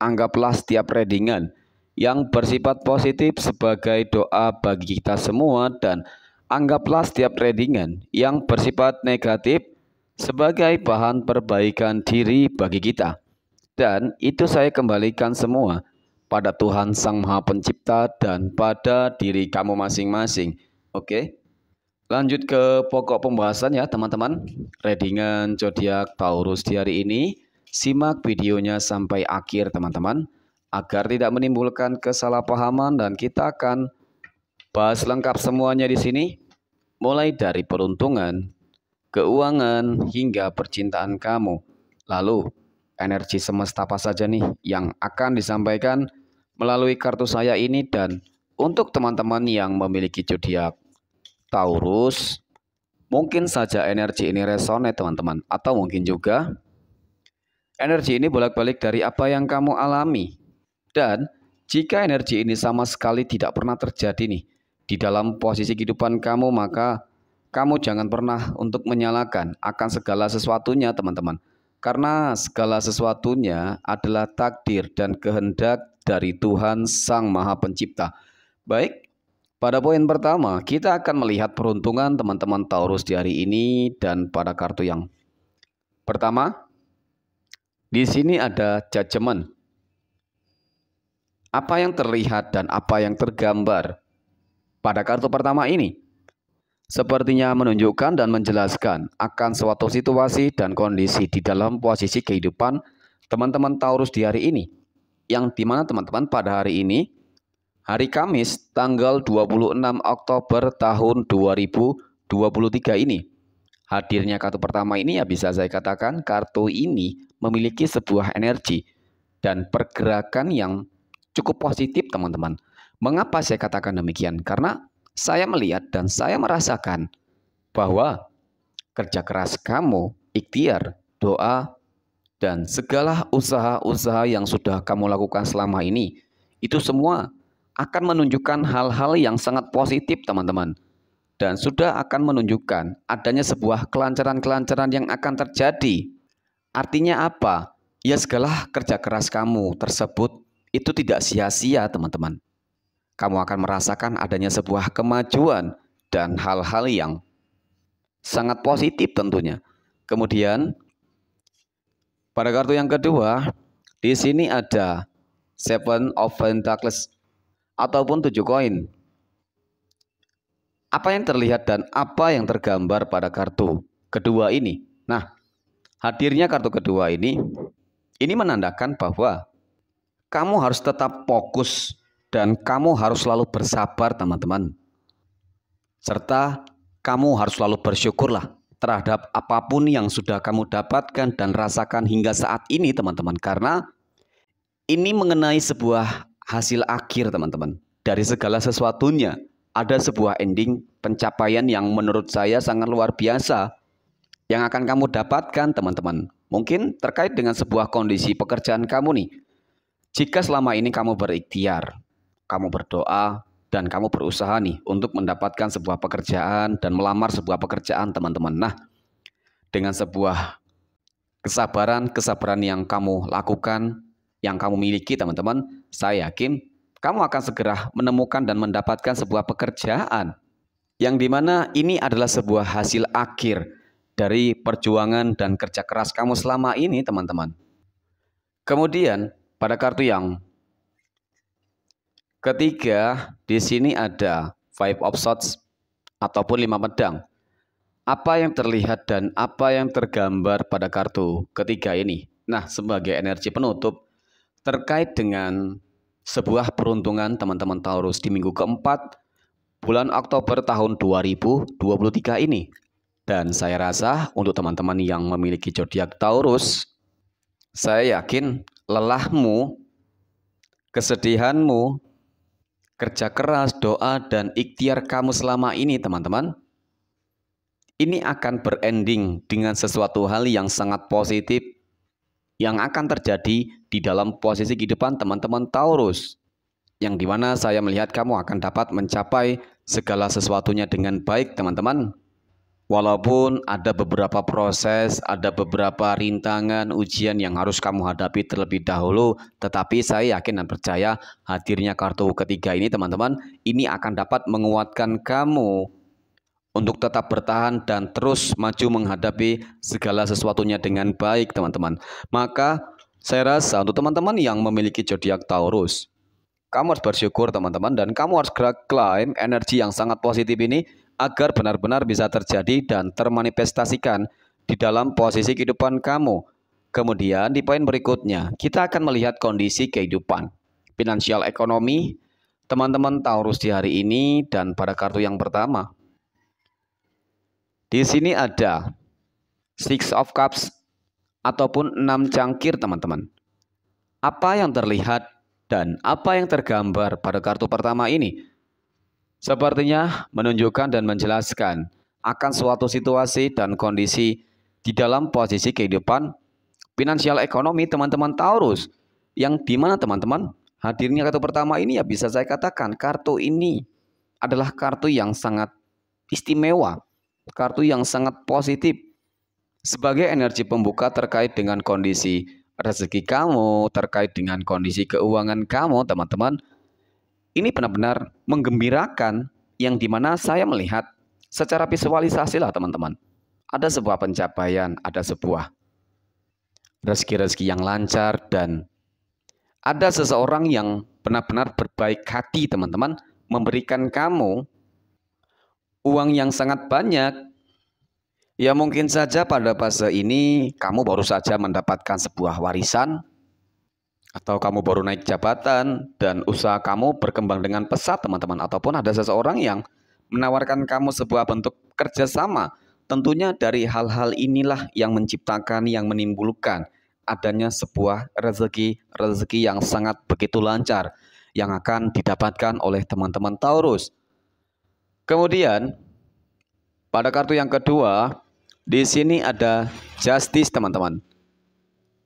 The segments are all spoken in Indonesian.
anggaplah setiap readingan yang bersifat positif sebagai doa bagi kita semua dan anggaplah setiap readingan yang bersifat negatif sebagai bahan perbaikan diri bagi kita. Dan itu saya kembalikan semua pada Tuhan Sang Maha Pencipta dan pada diri kamu masing-masing. Oke. Lanjut ke pokok pembahasan ya, teman-teman. Readingan zodiak Taurus di hari ini Simak videonya sampai akhir teman-teman agar tidak menimbulkan kesalahpahaman dan kita akan bahas lengkap semuanya di sini mulai dari peruntungan, keuangan hingga percintaan kamu. Lalu energi semesta apa saja nih yang akan disampaikan melalui kartu saya ini dan untuk teman-teman yang memiliki zodiak Taurus mungkin saja energi ini resonate teman-teman atau mungkin juga Energi ini bolak-balik dari apa yang kamu alami. Dan jika energi ini sama sekali tidak pernah terjadi nih di dalam posisi kehidupan kamu, maka kamu jangan pernah untuk menyalahkan akan segala sesuatunya, teman-teman. Karena segala sesuatunya adalah takdir dan kehendak dari Tuhan Sang Maha Pencipta. Baik, pada poin pertama, kita akan melihat peruntungan teman-teman Taurus di hari ini dan pada kartu yang pertama, di sini ada judgment. Apa yang terlihat dan apa yang tergambar pada kartu pertama ini sepertinya menunjukkan dan menjelaskan akan suatu situasi dan kondisi di dalam posisi kehidupan teman-teman Taurus di hari ini. Yang dimana teman-teman pada hari ini, hari Kamis tanggal 26 Oktober tahun 2023 ini Hadirnya kartu pertama ini ya bisa saya katakan kartu ini memiliki sebuah energi dan pergerakan yang cukup positif teman-teman. Mengapa saya katakan demikian? Karena saya melihat dan saya merasakan bahwa kerja keras kamu, ikhtiar, doa, dan segala usaha-usaha yang sudah kamu lakukan selama ini, itu semua akan menunjukkan hal-hal yang sangat positif teman-teman dan sudah akan menunjukkan adanya sebuah kelancaran-kelancaran yang akan terjadi. Artinya apa? Ya segala kerja keras kamu tersebut itu tidak sia-sia teman-teman. Kamu akan merasakan adanya sebuah kemajuan dan hal-hal yang sangat positif tentunya. Kemudian pada kartu yang kedua, di sini ada Seven of Pentacles ataupun tujuh koin apa yang terlihat dan apa yang tergambar pada kartu kedua ini. Nah, hadirnya kartu kedua ini ini menandakan bahwa kamu harus tetap fokus dan kamu harus selalu bersabar, teman-teman. Serta kamu harus selalu bersyukurlah terhadap apapun yang sudah kamu dapatkan dan rasakan hingga saat ini, teman-teman. Karena ini mengenai sebuah hasil akhir, teman-teman, dari segala sesuatunya ada sebuah ending pencapaian yang menurut saya sangat luar biasa yang akan kamu dapatkan teman-teman. Mungkin terkait dengan sebuah kondisi pekerjaan kamu nih. Jika selama ini kamu berikhtiar, kamu berdoa, dan kamu berusaha nih untuk mendapatkan sebuah pekerjaan dan melamar sebuah pekerjaan teman-teman. Nah, dengan sebuah kesabaran, kesabaran yang kamu lakukan, yang kamu miliki teman-teman, saya yakin kamu akan segera menemukan dan mendapatkan sebuah pekerjaan yang dimana ini adalah sebuah hasil akhir dari perjuangan dan kerja keras kamu selama ini, teman-teman. Kemudian, pada kartu yang ketiga, di sini ada Five of Swords ataupun lima pedang. Apa yang terlihat dan apa yang tergambar pada kartu ketiga ini? Nah, sebagai energi penutup terkait dengan sebuah peruntungan teman-teman Taurus di minggu keempat bulan Oktober tahun 2023 ini. Dan saya rasa untuk teman-teman yang memiliki zodiak Taurus, saya yakin lelahmu, kesedihanmu, kerja keras, doa dan ikhtiar kamu selama ini, teman-teman, ini akan berending dengan sesuatu hal yang sangat positif yang akan terjadi di dalam posisi kehidupan teman-teman Taurus. Yang dimana saya melihat kamu akan dapat mencapai segala sesuatunya dengan baik teman-teman. Walaupun ada beberapa proses, ada beberapa rintangan, ujian yang harus kamu hadapi terlebih dahulu, tetapi saya yakin dan percaya hadirnya kartu ketiga ini teman-teman, ini akan dapat menguatkan kamu untuk tetap bertahan dan terus maju menghadapi segala sesuatunya dengan baik, teman-teman. Maka saya rasa untuk teman-teman yang memiliki zodiak Taurus, kamu harus bersyukur teman-teman dan kamu harus gerak klaim energi yang sangat positif ini agar benar-benar bisa terjadi dan termanifestasikan di dalam posisi kehidupan kamu. Kemudian di poin berikutnya, kita akan melihat kondisi kehidupan, finansial ekonomi, teman-teman Taurus di hari ini dan pada kartu yang pertama, di sini ada six of cups ataupun enam cangkir teman-teman. Apa yang terlihat dan apa yang tergambar pada kartu pertama ini? Sepertinya menunjukkan dan menjelaskan akan suatu situasi dan kondisi di dalam posisi kehidupan finansial ekonomi teman-teman Taurus yang dimana teman-teman hadirnya kartu pertama ini ya bisa saya katakan kartu ini adalah kartu yang sangat istimewa kartu yang sangat positif sebagai energi pembuka terkait dengan kondisi rezeki kamu, terkait dengan kondisi keuangan kamu, teman-teman. Ini benar-benar menggembirakan yang dimana saya melihat secara visualisasi lah teman-teman. Ada sebuah pencapaian, ada sebuah rezeki-rezeki yang lancar dan ada seseorang yang benar-benar berbaik hati teman-teman memberikan kamu uang yang sangat banyak, ya mungkin saja pada fase ini kamu baru saja mendapatkan sebuah warisan, atau kamu baru naik jabatan, dan usaha kamu berkembang dengan pesat teman-teman, ataupun ada seseorang yang menawarkan kamu sebuah bentuk kerjasama. Tentunya dari hal-hal inilah yang menciptakan, yang menimbulkan adanya sebuah rezeki-rezeki yang sangat begitu lancar yang akan didapatkan oleh teman-teman Taurus. Kemudian pada kartu yang kedua di sini ada justice teman-teman.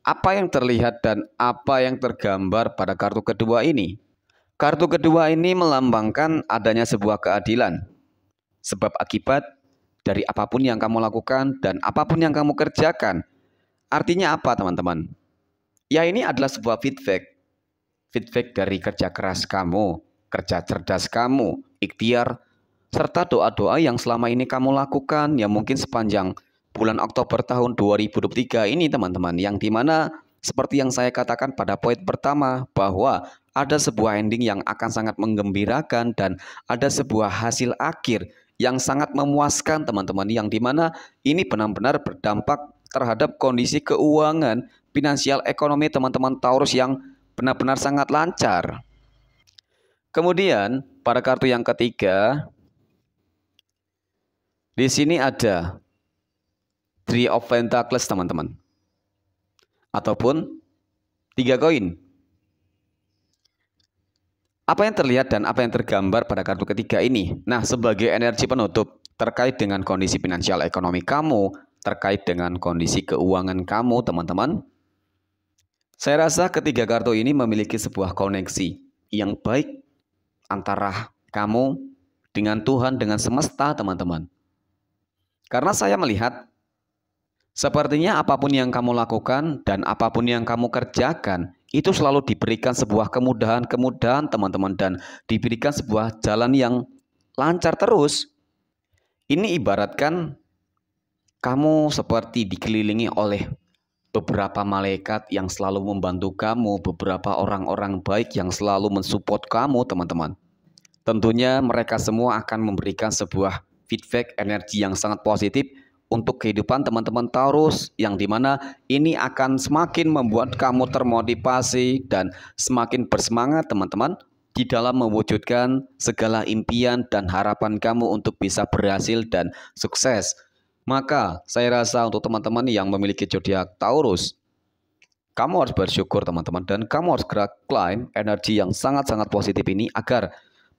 Apa yang terlihat dan apa yang tergambar pada kartu kedua ini? Kartu kedua ini melambangkan adanya sebuah keadilan. Sebab akibat dari apapun yang kamu lakukan dan apapun yang kamu kerjakan. Artinya apa teman-teman? Ya ini adalah sebuah feedback feedback dari kerja keras kamu, kerja cerdas kamu, ikhtiar serta doa-doa yang selama ini kamu lakukan ya mungkin sepanjang bulan Oktober tahun 2023 ini teman-teman yang dimana seperti yang saya katakan pada poin pertama bahwa ada sebuah ending yang akan sangat menggembirakan dan ada sebuah hasil akhir yang sangat memuaskan teman-teman yang dimana ini benar-benar berdampak terhadap kondisi keuangan finansial ekonomi teman-teman Taurus yang benar-benar sangat lancar. Kemudian pada kartu yang ketiga di sini ada Three of Pentacles teman-teman. Ataupun tiga koin. Apa yang terlihat dan apa yang tergambar pada kartu ketiga ini? Nah, sebagai energi penutup terkait dengan kondisi finansial ekonomi kamu, terkait dengan kondisi keuangan kamu, teman-teman. Saya rasa ketiga kartu ini memiliki sebuah koneksi yang baik antara kamu dengan Tuhan, dengan semesta, teman-teman. Karena saya melihat Sepertinya apapun yang kamu lakukan dan apapun yang kamu kerjakan itu selalu diberikan sebuah kemudahan-kemudahan teman-teman dan diberikan sebuah jalan yang lancar terus. Ini ibaratkan kamu seperti dikelilingi oleh beberapa malaikat yang selalu membantu kamu, beberapa orang-orang baik yang selalu mensupport kamu, teman-teman. Tentunya mereka semua akan memberikan sebuah feedback energi yang sangat positif untuk kehidupan teman-teman Taurus yang dimana ini akan semakin membuat kamu termotivasi dan semakin bersemangat teman-teman di dalam mewujudkan segala impian dan harapan kamu untuk bisa berhasil dan sukses. Maka saya rasa untuk teman-teman yang memiliki zodiak Taurus, kamu harus bersyukur teman-teman dan kamu harus gerak climb energi yang sangat-sangat positif ini agar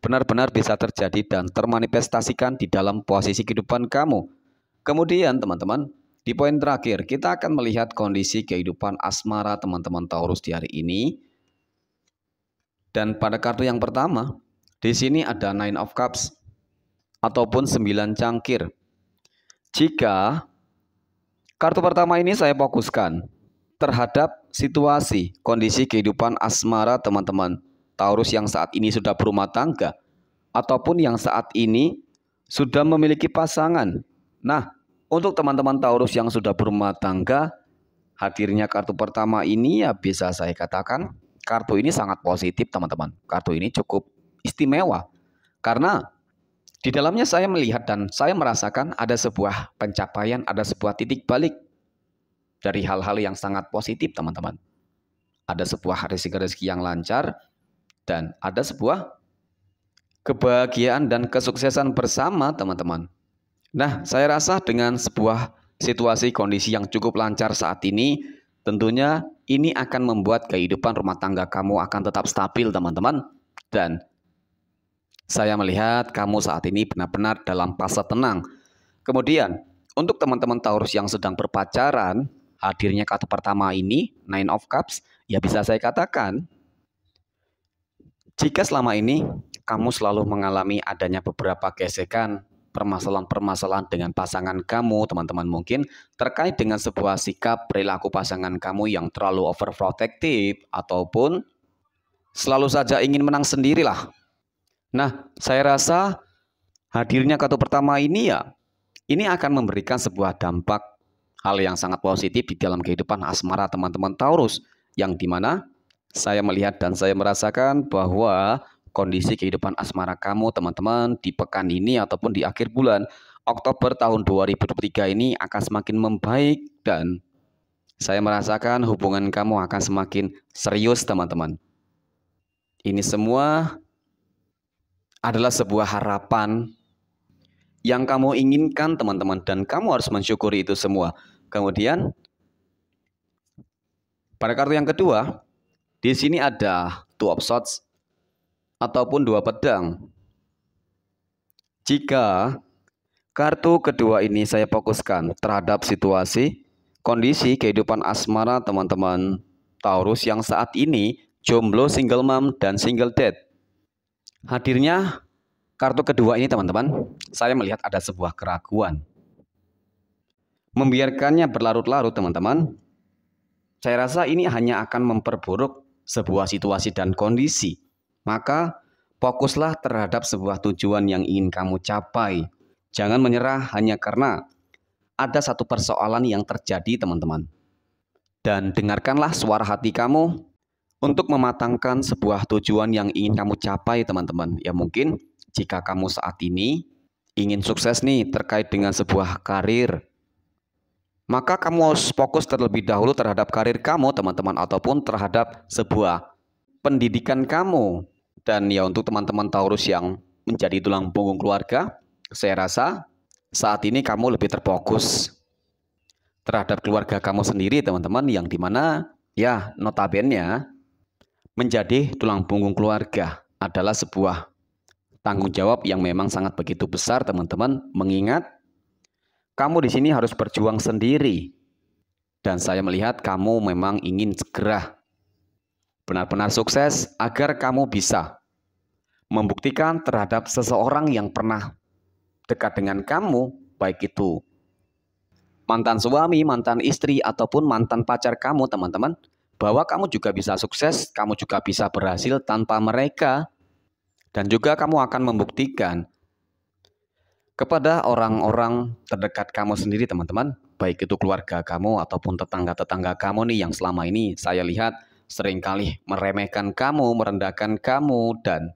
benar-benar bisa terjadi dan termanifestasikan di dalam posisi kehidupan kamu. Kemudian teman-teman, di poin terakhir kita akan melihat kondisi kehidupan asmara teman-teman Taurus di hari ini. Dan pada kartu yang pertama, di sini ada Nine of Cups ataupun 9 cangkir. Jika kartu pertama ini saya fokuskan terhadap situasi kondisi kehidupan asmara teman-teman Taurus yang saat ini sudah berumah tangga ataupun yang saat ini sudah memiliki pasangan. Nah, untuk teman-teman Taurus yang sudah berumah tangga, hadirnya kartu pertama ini ya bisa saya katakan kartu ini sangat positif teman-teman. Kartu ini cukup istimewa karena di dalamnya saya melihat dan saya merasakan ada sebuah pencapaian, ada sebuah titik balik dari hal-hal yang sangat positif teman-teman. Ada sebuah rezeki-rezeki yang lancar, dan ada sebuah kebahagiaan dan kesuksesan bersama teman-teman. Nah, saya rasa dengan sebuah situasi kondisi yang cukup lancar saat ini, tentunya ini akan membuat kehidupan rumah tangga kamu akan tetap stabil, teman-teman. Dan saya melihat kamu saat ini benar-benar dalam fase tenang. Kemudian, untuk teman-teman Taurus yang sedang berpacaran, hadirnya kartu pertama ini, Nine of Cups, ya bisa saya katakan jika selama ini kamu selalu mengalami adanya beberapa gesekan, permasalahan-permasalahan dengan pasangan kamu, teman-teman mungkin terkait dengan sebuah sikap perilaku pasangan kamu yang terlalu overprotective ataupun selalu saja ingin menang sendirilah. Nah, saya rasa hadirnya kartu pertama ini ya, ini akan memberikan sebuah dampak hal yang sangat positif di dalam kehidupan asmara teman-teman Taurus yang dimana saya melihat dan saya merasakan bahwa kondisi kehidupan asmara kamu teman-teman di pekan ini ataupun di akhir bulan Oktober tahun 2023 ini akan semakin membaik dan saya merasakan hubungan kamu akan semakin serius teman-teman. Ini semua adalah sebuah harapan yang kamu inginkan teman-teman dan kamu harus mensyukuri itu semua. Kemudian pada kartu yang kedua, di sini ada two of swords ataupun dua pedang. Jika kartu kedua ini saya fokuskan terhadap situasi, kondisi kehidupan asmara teman-teman Taurus yang saat ini jomblo single mom dan single dad. Hadirnya kartu kedua ini teman-teman, saya melihat ada sebuah keraguan. Membiarkannya berlarut-larut teman-teman, saya rasa ini hanya akan memperburuk sebuah situasi dan kondisi, maka fokuslah terhadap sebuah tujuan yang ingin kamu capai. Jangan menyerah hanya karena ada satu persoalan yang terjadi, teman-teman. Dan dengarkanlah suara hati kamu untuk mematangkan sebuah tujuan yang ingin kamu capai, teman-teman. Ya mungkin jika kamu saat ini ingin sukses nih terkait dengan sebuah karir, maka kamu harus fokus terlebih dahulu terhadap karir kamu, teman-teman, ataupun terhadap sebuah pendidikan kamu. Dan ya untuk teman-teman Taurus yang menjadi tulang punggung keluarga, saya rasa saat ini kamu lebih terfokus terhadap keluarga kamu sendiri, teman-teman, yang dimana ya notabene menjadi tulang punggung keluarga adalah sebuah tanggung jawab yang memang sangat begitu besar, teman-teman, mengingat kamu di sini harus berjuang sendiri. Dan saya melihat kamu memang ingin segera benar-benar sukses agar kamu bisa membuktikan terhadap seseorang yang pernah dekat dengan kamu, baik itu mantan suami, mantan istri, ataupun mantan pacar kamu, teman-teman, bahwa kamu juga bisa sukses, kamu juga bisa berhasil tanpa mereka, dan juga kamu akan membuktikan kepada orang-orang terdekat kamu sendiri teman-teman, baik itu keluarga kamu ataupun tetangga-tetangga kamu nih yang selama ini saya lihat seringkali meremehkan kamu, merendahkan kamu dan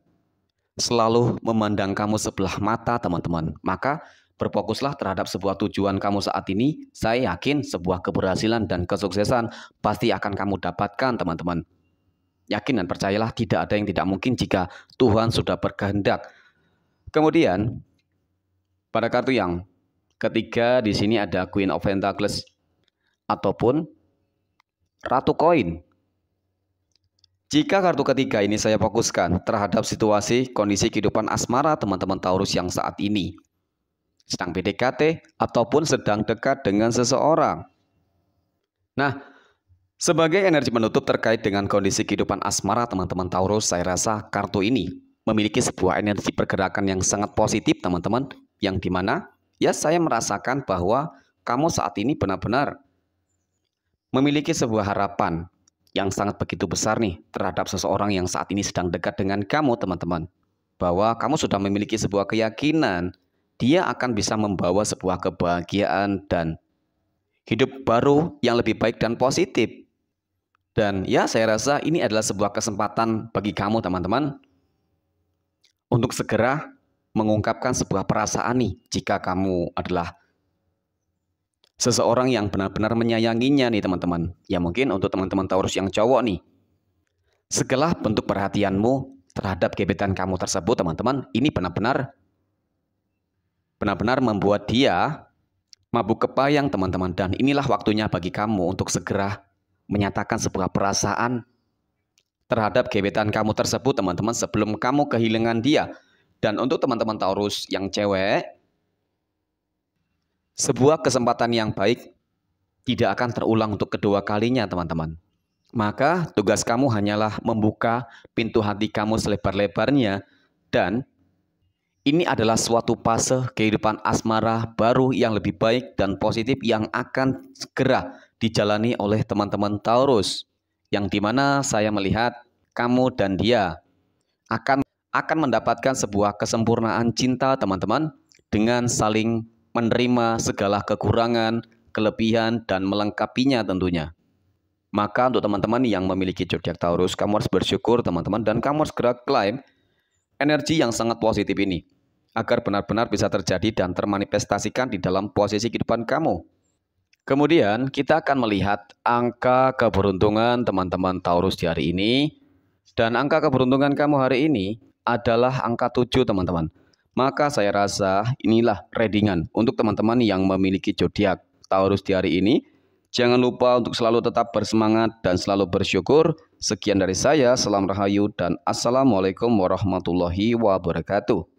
selalu memandang kamu sebelah mata teman-teman. Maka Berfokuslah terhadap sebuah tujuan kamu saat ini. Saya yakin sebuah keberhasilan dan kesuksesan pasti akan kamu dapatkan, teman-teman. Yakin dan percayalah tidak ada yang tidak mungkin jika Tuhan sudah berkehendak. Kemudian, pada kartu yang ketiga di sini ada Queen of Pentacles ataupun Ratu Koin. Jika kartu ketiga ini saya fokuskan terhadap situasi kondisi kehidupan asmara teman-teman Taurus yang saat ini sedang PDKT ataupun sedang dekat dengan seseorang. Nah, sebagai energi penutup terkait dengan kondisi kehidupan asmara teman-teman Taurus, saya rasa kartu ini memiliki sebuah energi pergerakan yang sangat positif, teman-teman yang dimana ya saya merasakan bahwa kamu saat ini benar-benar memiliki sebuah harapan yang sangat begitu besar nih terhadap seseorang yang saat ini sedang dekat dengan kamu teman-teman. Bahwa kamu sudah memiliki sebuah keyakinan dia akan bisa membawa sebuah kebahagiaan dan hidup baru yang lebih baik dan positif. Dan ya saya rasa ini adalah sebuah kesempatan bagi kamu teman-teman untuk segera mengungkapkan sebuah perasaan nih jika kamu adalah seseorang yang benar-benar menyayanginya nih teman-teman. Ya mungkin untuk teman-teman Taurus yang cowok nih. Segala bentuk perhatianmu terhadap gebetan kamu tersebut teman-teman ini benar-benar benar-benar membuat dia mabuk kepayang teman-teman dan inilah waktunya bagi kamu untuk segera menyatakan sebuah perasaan terhadap gebetan kamu tersebut teman-teman sebelum kamu kehilangan dia dan untuk teman-teman Taurus yang cewek, sebuah kesempatan yang baik tidak akan terulang untuk kedua kalinya, teman-teman. Maka tugas kamu hanyalah membuka pintu hati kamu selebar-lebarnya dan ini adalah suatu fase kehidupan asmara baru yang lebih baik dan positif yang akan segera dijalani oleh teman-teman Taurus. Yang dimana saya melihat kamu dan dia akan akan mendapatkan sebuah kesempurnaan cinta teman-teman dengan saling menerima segala kekurangan, kelebihan, dan melengkapinya tentunya. Maka untuk teman-teman yang memiliki zodiak Taurus, kamu harus bersyukur teman-teman dan kamu harus gerak klaim energi yang sangat positif ini agar benar-benar bisa terjadi dan termanifestasikan di dalam posisi kehidupan kamu. Kemudian kita akan melihat angka keberuntungan teman-teman Taurus di hari ini dan angka keberuntungan kamu hari ini adalah angka 7 teman-teman. Maka saya rasa inilah readingan untuk teman-teman yang memiliki zodiak Taurus di hari ini. Jangan lupa untuk selalu tetap bersemangat dan selalu bersyukur. Sekian dari saya, salam rahayu dan assalamualaikum warahmatullahi wabarakatuh.